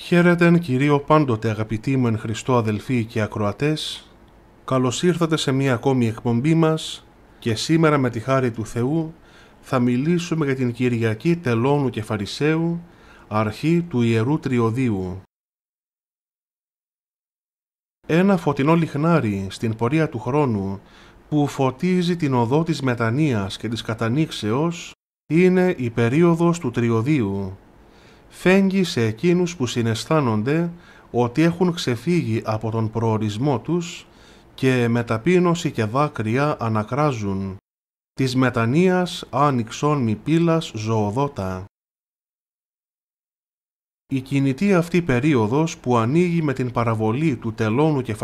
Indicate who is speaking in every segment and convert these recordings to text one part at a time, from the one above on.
Speaker 1: Χαίρετεν κυρίω πάντοτε αγαπητοί μου εν Χριστώ αδελφοί και ακροατές, καλώς ήρθατε σε μία ακόμη εκπομπή μας και σήμερα με τη χάρη του Θεού θα μιλήσουμε για την Κυριακή Τελώνου και Φαρισαίου, αρχή του Ιερού Τριωδίου. Ένα φωτεινό λιχνάρι στην πορεία του χρόνου που φωτίζει την οδό της μετανοίας και της κατανήξεως είναι η περίοδος του Τριωδίου φέγγει σε εκείνους που συναισθάνονται ότι έχουν ξεφύγει από τον προορισμό τους και με ταπείνωση και δάκρυα ανακράζουν της μετανοίας άνοιξον μη πύλας ζωοδότα. Η κινητή αυτή περίοδος που ανοίγει με την παραβολή του τελώνου και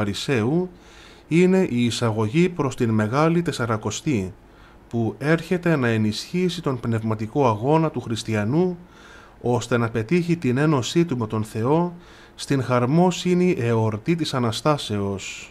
Speaker 1: είναι η εισαγωγή προς την Μεγάλη Τεσσαρακοστή που έρχεται να ενισχύσει τον πνευματικό αγώνα του χριστιανού ώστε να πετύχει την ένωσή του με τον Θεό στην χαρμόσυνη εορτή της Αναστάσεως.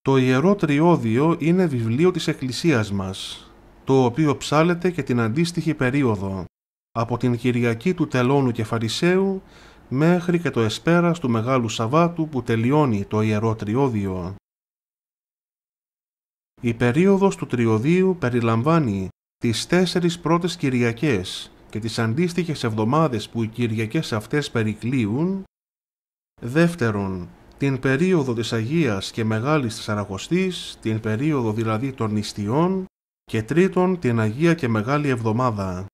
Speaker 1: Το Ιερό Τριώδιο είναι βιβλίο της Εκκλησίας μας, το οποίο ψάλεται και την αντίστοιχη περίοδο, από την Κυριακή του Τελώνου και Φαρισαίου μέχρι και το εσπέρας του Μεγάλου Σαββάτου που τελειώνει το Ιερό Τριώδιο. Η περίοδος του Τριωδίου περιλαμβάνει Τις τέσσερις πρώτες Κυριακές και τις αντίστοιχες εβδομάδες που οι Κυριακές αυτές περικλείουν, δεύτερον, την περίοδο της Αγίας και Μεγάλης Τεσσαραγωστής, την περίοδο δηλαδή των νηστιών, και τρίτον, την Αγία και Μεγάλη Εβδομάδα.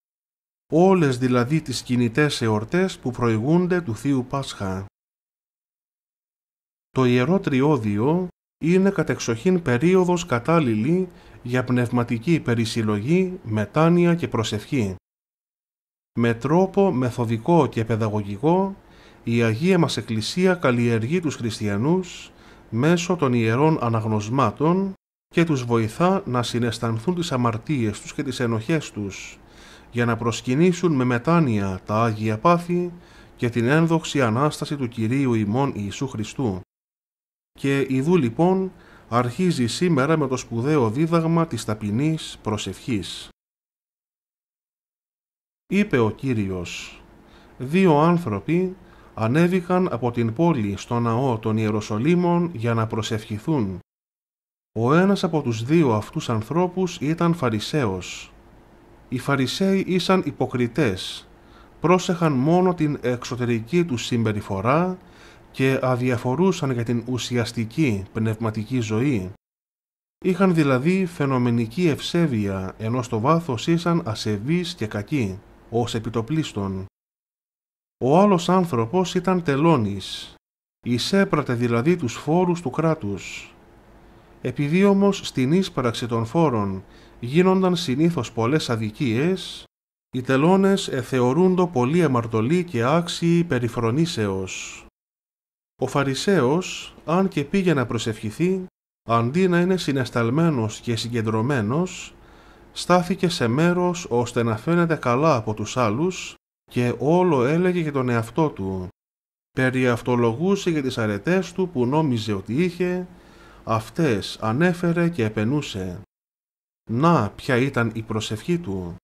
Speaker 1: Όλες δηλαδή τις κινητές εορτές που προηγούνται του Θείου Πάσχα. Το Ιερό Τριώδιο είναι κατεξοχήν περίοδος κατάλληλη για πνευματική περισυλλογή, μετάνοια και προσευχή. Με τρόπο μεθοδικό και παιδαγωγικό, η Αγία μας Εκκλησία καλλιεργεί τους χριστιανούς μέσω των ιερών αναγνωσμάτων και τους βοηθά να συναισθανθούν τις αμαρτίες τους και τις ενοχές τους, για να προσκυνήσουν με μετάνοια τα Άγια Πάθη και την ένδοξη Ανάσταση του Κυρίου ημών Ιησού Χριστού. Και ιδού λοιπόν αρχίζει σήμερα με το σπουδαίο δίδαγμα της ταπεινής προσευχής. Είπε ο Κύριος, δύο άνθρωποι ανέβηκαν από την πόλη στο ναό των Ιεροσολύμων για να προσευχηθούν. Ο ένας από τους δύο αυτούς ανθρώπους ήταν Φαρισαίος. Οι Φαρισαίοι ήσαν υποκριτές, πρόσεχαν μόνο την εξωτερική τους συμπεριφορά και αδιαφορούσαν για την ουσιαστική πνευματική ζωή. Είχαν δηλαδή φαινομενική ευσέβεια, ενώ στο βάθος ήσαν ασεβείς και κακοί, ως επιτοπλίστων. Ο άλλος άνθρωπος ήταν τελώνης, εισέπρατε δηλαδή τους φόρους του κράτους. Επειδή όμως στην ίσπραξη των φόρων γίνονταν συνήθως πολλές αδικίες, οι τελώνες εθεωρούντο πολύ αμαρτωλοί και άξιοι περιφρονήσεως. Ο Φαρισαίος, αν και πήγε να προσευχηθεί, αντί να είναι συνασταλμένος και συγκεντρωμένος, στάθηκε σε μέρος ώστε να φαίνεται καλά από τους άλλους και όλο έλεγε για τον εαυτό του. Περιαυτολογούσε για τις αρετές του που νόμιζε ότι είχε, αυτές ανέφερε και επενούσε. Να, ποια ήταν η προσευχή του.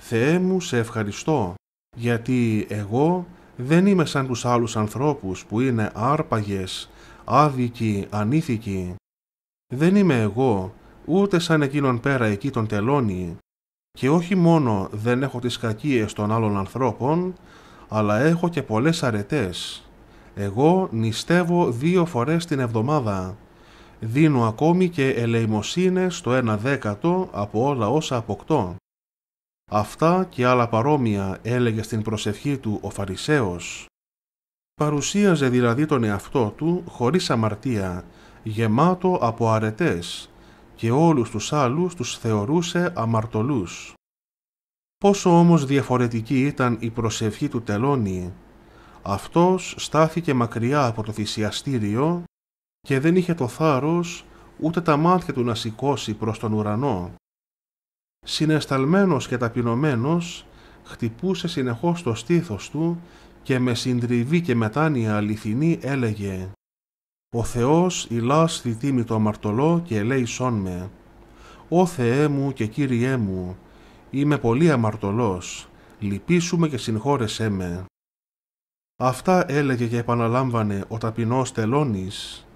Speaker 1: «Θεέ μου, σε ευχαριστώ, γιατί εγώ δεν είμαι σαν τους άλλους ανθρώπους που είναι άρπαγες, άδικοι, ανήθικοι. Δεν είμαι εγώ, ούτε σαν εκείνον πέρα εκεί τον τελώνει. Και όχι μόνο δεν έχω τις κακίες των άλλων ανθρώπων, αλλά έχω και πολλές αρετές. Εγώ νηστεύω δύο φορές την εβδομάδα. Δίνω ακόμη και ελεημοσύνες το ένα δέκατο από όλα όσα αποκτώ. Αυτά και άλλα παρόμοια έλεγε στην προσευχή του ο Φαρισαίος. Παρουσίαζε δηλαδή τον εαυτό του χωρίς αμαρτία, γεμάτο από αρετές και όλους τους άλλους τους θεωρούσε αμαρτωλούς. Πόσο όμως διαφορετική ήταν η προσευχή του Τελώνη. Αυτός στάθηκε μακριά από το θυσιαστήριο και δεν είχε το θάρρος ούτε τα μάτια του να σηκώσει προς τον ουρανό συνεσταλμένος και ταπεινωμένος, χτυπούσε συνεχώς το στήθος του και με συντριβή και μετάνοια αληθινή έλεγε «Ο Θεός ηλάς τη τίμη το αμαρτωλό και ελέησόν με. Ω Θεέ μου και Κύριέ μου, είμαι πολύ αμαρτωλός, Λυπήσουμε και συγχώρεσέ με». Αυτά έλεγε και επαναλάμβανε ο ταπεινός τελώνης.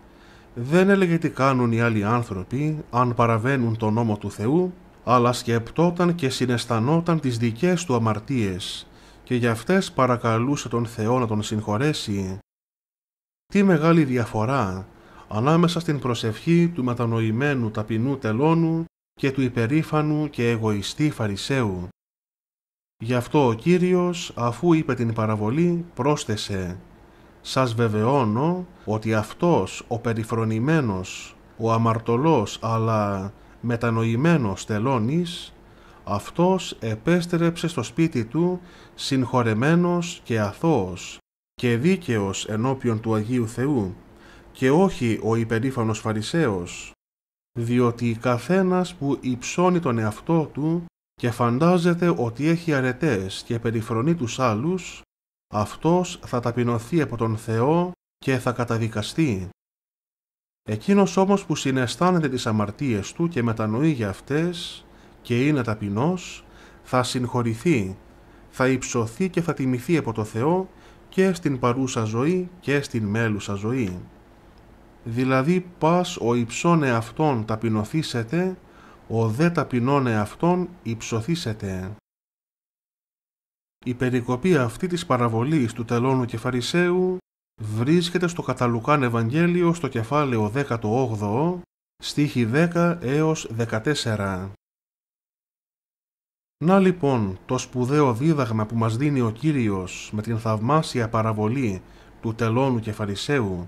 Speaker 1: Δεν έλεγε τι κάνουν οι άλλοι άνθρωποι αν παραβαίνουν τον νόμο του Θεού, αλλά σκεπτόταν και συναισθανόταν τις δικές του αμαρτίες και για αυτές παρακαλούσε τον Θεό να τον συγχωρέσει. Τι μεγάλη διαφορά ανάμεσα στην προσευχή του μετανοημένου ταπεινού τελώνου και του υπερήφανου και εγωιστή Φαρισαίου. Γι' αυτό ο Κύριος, αφού είπε την παραβολή, πρόσθεσε «Σας βεβαιώνω ότι αυτός ο περιφρονημένος, ο αμαρτωλός αλλά μετανοημένος τελώνης, αυτός επέστρεψε στο σπίτι του συγχωρεμένος και αθώος και δίκαιος ενώπιον του Αγίου Θεού και όχι ο υπερήφανος Φαρισαίος, διότι καθένας που υψώνει τον εαυτό του και φαντάζεται ότι έχει αρετές και περιφρονεί τους άλλους, αυτός θα ταπεινωθεί από τον Θεό και θα καταδικαστεί. Εκείνος όμως που συναισθάνεται τις αμαρτίες του και μετανοεί για αυτές και είναι ταπεινός, θα συγχωρηθεί, θα υψωθεί και θα τιμηθεί από το Θεό και στην παρούσα ζωή και στην μέλουσα ζωή. Δηλαδή πας ο υψών εαυτόν ταπεινωθήσετε, ο δε ταπεινών εαυτόν υψωθήσετε. Η περικοπή αυτή της παραβολής του τελώνου και φαρισαίου βρίσκεται στο Καταλουκάν Ευαγγέλιο στο κεφάλαιο 18, στίχη 10 έως 14. Να λοιπόν το σπουδαίο δίδαγμα που μας δίνει ο Κύριος με την θαυμάσια παραβολή του τελώνου και φαρισαίου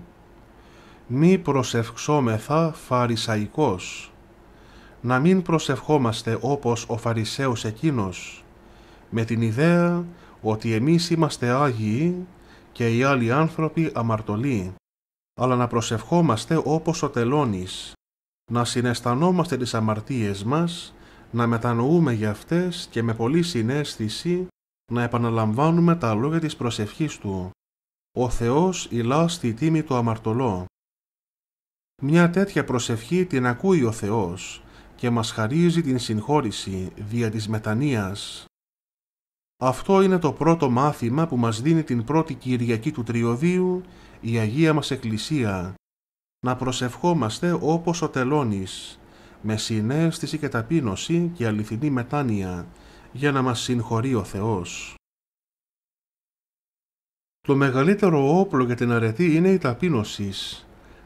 Speaker 1: «Μη προσευξόμεθα. φαρισαϊκός» να μην προσευχόμαστε όπως ο φαρισαίος εκείνος με την ιδέα ότι εμείς είμαστε Άγιοι και οι άλλοι άνθρωποι αμαρτωλοί, αλλά να προσευχόμαστε όπως ο τελώνης, να συναισθανόμαστε τις αμαρτίες μας, να μετανοούμε για αυτές και με πολλή συνέστηση να επαναλαμβάνουμε τα λόγια της προσευχής Του. «Ο Θεός ηλά στη τίμη του αμαρτωλό». Μια τέτοια προσευχή την ακούει ο Θεός και μας χαρίζει την συγχώρηση δια της μετανοίας. Αυτό είναι το πρώτο μάθημα που μας δίνει την πρώτη Κυριακή του Τριωδίου η Αγία μας Εκκλησία. Να προσευχόμαστε όπως ο τελώνης, με συνέστηση και ταπείνωση και αληθινή μετάνοια, για να μας συγχωρεί ο Θεός. Το μεγαλύτερο όπλο για την αρετή είναι η ταπείνωση,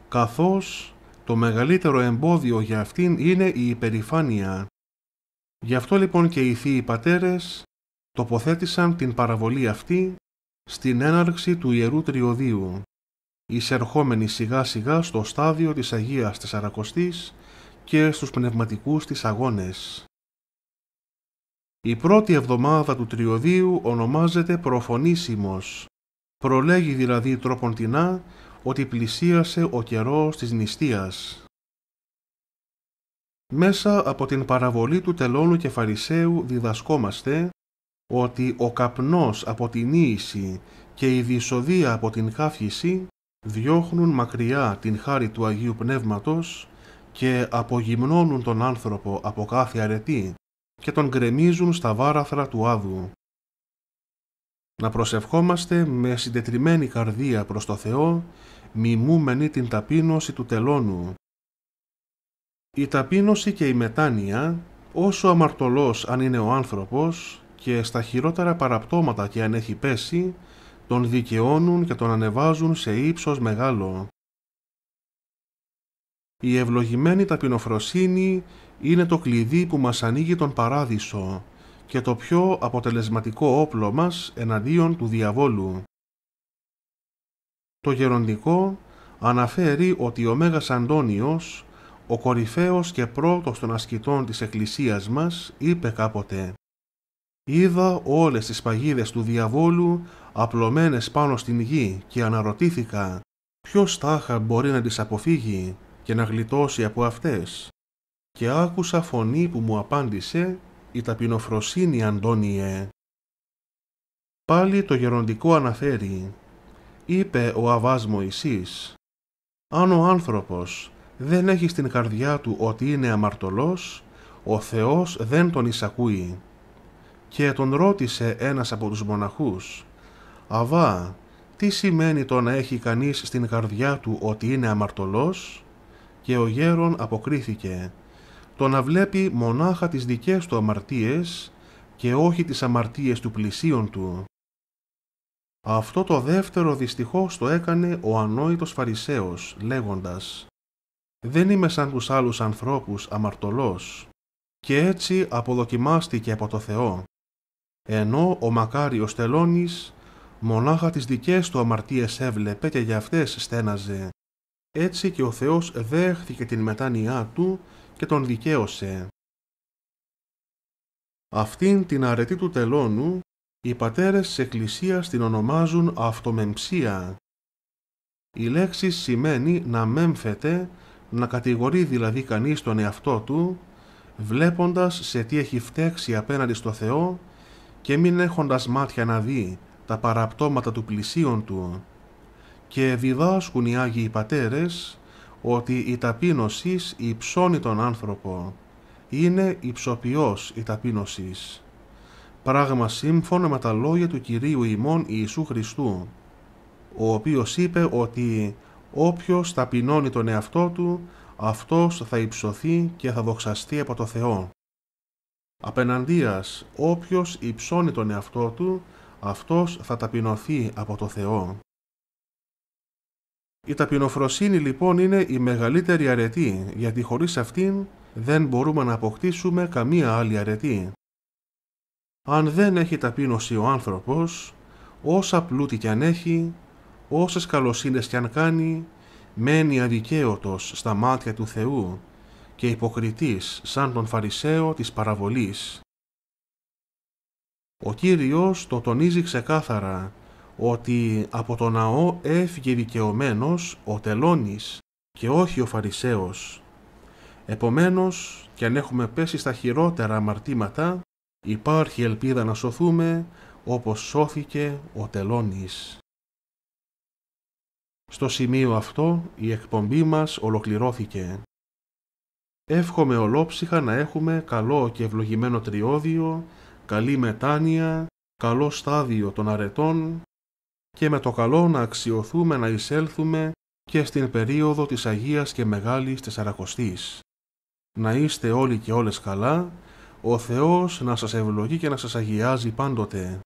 Speaker 1: καθώς το μεγαλύτερο εμπόδιο για αυτήν είναι η υπερηφάνεια. Γι' αυτό λοιπόν και οι θείοι πατέρες τοποθέτησαν την παραβολή αυτή στην έναρξη του Ιερού Τριωδίου, εισερχόμενη σιγά σιγά στο στάδιο της Αγίας Τεσσαρακοστής και στους πνευματικούς της αγώνες. Η πρώτη εβδομάδα του Τριωδίου ονομάζεται προφωνήσιμος, προλέγει δηλαδή τρόπον ότι πλησίασε ο καιρός της νηστείας. Μέσα από την παραβολή του τελώνου και φαρισαίου διδασκόμαστε ότι ο καπνός από την ίηση και η δυσοδεία από την κάφηση διώχνουν μακριά την χάρη του Αγίου Πνεύματος και απογυμνώνουν τον άνθρωπο από κάθε αρετή και τον γκρεμίζουν στα βάραθρα του Άδου. Να προσευχόμαστε με συντετριμένη καρδία προς το Θεό, μιμούμενη την ταπείνωση του τελώνου. Η ταπείνωση και η μετάνοια, όσο αμαρτωλός αν είναι ο άνθρωπος, και στα χειρότερα παραπτώματα και αν έχει πέσει, τον δικαιώνουν και τον ανεβάζουν σε ύψος μεγάλο. Η ευλογημένη ταπεινοφροσύνη είναι το κλειδί που μας ανοίγει τον παράδεισο και το πιο αποτελεσματικό όπλο μας εναντίον του διαβόλου. Το γεροντικό αναφέρει ότι ο Μέγας Αντώνιος, ο κορυφαίος και πρώτος των ασκητών της Εκκλησίας μας, είπε κάποτε Είδα όλες τις παγίδες του διαβόλου απλωμένες πάνω στην γη και αναρωτήθηκα ποιος τάχα μπορεί να τις αποφύγει και να γλιτώσει από αυτές. Και άκουσα φωνή που μου απάντησε «Η ταπεινοφροσύνη, Αντώνιε». Πάλι το γεροντικό αναφέρει «Είπε ο Αβάς Μωυσής, αν ο άνθρωπος δεν έχει στην καρδιά του ότι είναι αμαρτωλός, ο Θεός δεν τον εισακούει» και τον ρώτησε ένας από τους μοναχούς «Αβά, τι σημαίνει το να έχει κανείς στην καρδιά του ότι είναι αμαρτωλός» και ο γέρον αποκρίθηκε «Το να βλέπει μονάχα τις δικές του αμαρτίες και όχι τις αμαρτίες του πλησίον του». Αυτό το δεύτερο δυστυχώς το έκανε ο ανόητος Φαρισαίος λέγοντας «Δεν είμαι σαν τους άλλους ανθρώπους αμαρτωλός» και έτσι αποδοκιμάστηκε από το Θεό ενώ ο μακάριος Τελώνης μονάχα τις δικές του αμαρτίες έβλεπε και για αυτές στέναζε. Έτσι και ο Θεός δέχθηκε την μετάνοιά του και τον δικαίωσε. Αυτήν την αρετή του τελώνου, οι πατέρες της Εκκλησίας την ονομάζουν αυτομεμψία. Η λέξη σημαίνει να μέμφεται, να κατηγορεί δηλαδή κανείς τον εαυτό του, βλέποντας σε τι έχει φταίξει απέναντι στο Θεό και μην έχοντας μάτια να δει τα παραπτώματα του πλησίον του και διδάσκουν οι Άγιοι Πατέρες ότι η ταπείνωση υψώνει τον άνθρωπο. Είναι υψοποιός η ταπείνωση. Πράγμα σύμφωνα με τα λόγια του Κυρίου ημών Ιησού Χριστού, ο οποίος είπε ότι όποιος ταπεινώνει τον εαυτό του, αυτός θα υψωθεί και θα δοξαστεί από το Θεό. Απέναντίας όποιος υψώνει τον εαυτό του, αυτός θα ταπεινωθεί από το Θεό. Η ταπεινοφροσύνη λοιπόν είναι η μεγαλύτερη αρετή, γιατί χωρίς αυτήν δεν μπορούμε να αποκτήσουμε καμία άλλη αρετή. Αν δεν έχει ταπείνωση ο άνθρωπος, όσα πλούτη κι αν έχει, όσες καλοσύνες κι αν κάνει, μένει αδικαίωτος στα μάτια του Θεού και υποκριτής σαν τον Φαρισαίο της παραβολής. Ο Κύριος το τονίζει ξεκάθαρα ότι από το ναό έφυγε δικαιωμένος ο τελώνης και όχι ο Φαρισαίος. Επομένως, κι αν έχουμε πέσει στα χειρότερα αμαρτήματα, υπάρχει ελπίδα να σωθούμε όπως σώθηκε ο τελώνης. Στο σημείο αυτό η εκπομπή μας ολοκληρώθηκε. Εύχομαι ολόψυχα να έχουμε καλό και ευλογημένο τριώδιο, καλή μετάνοια, καλό στάδιο των αρετών και με το καλό να αξιωθούμε να εισέλθουμε και στην περίοδο της Αγίας και Μεγάλης Τεσσαρακοστής. Να είστε όλοι και όλες καλά, ο Θεός να σας ευλογεί και να σας αγιάζει πάντοτε.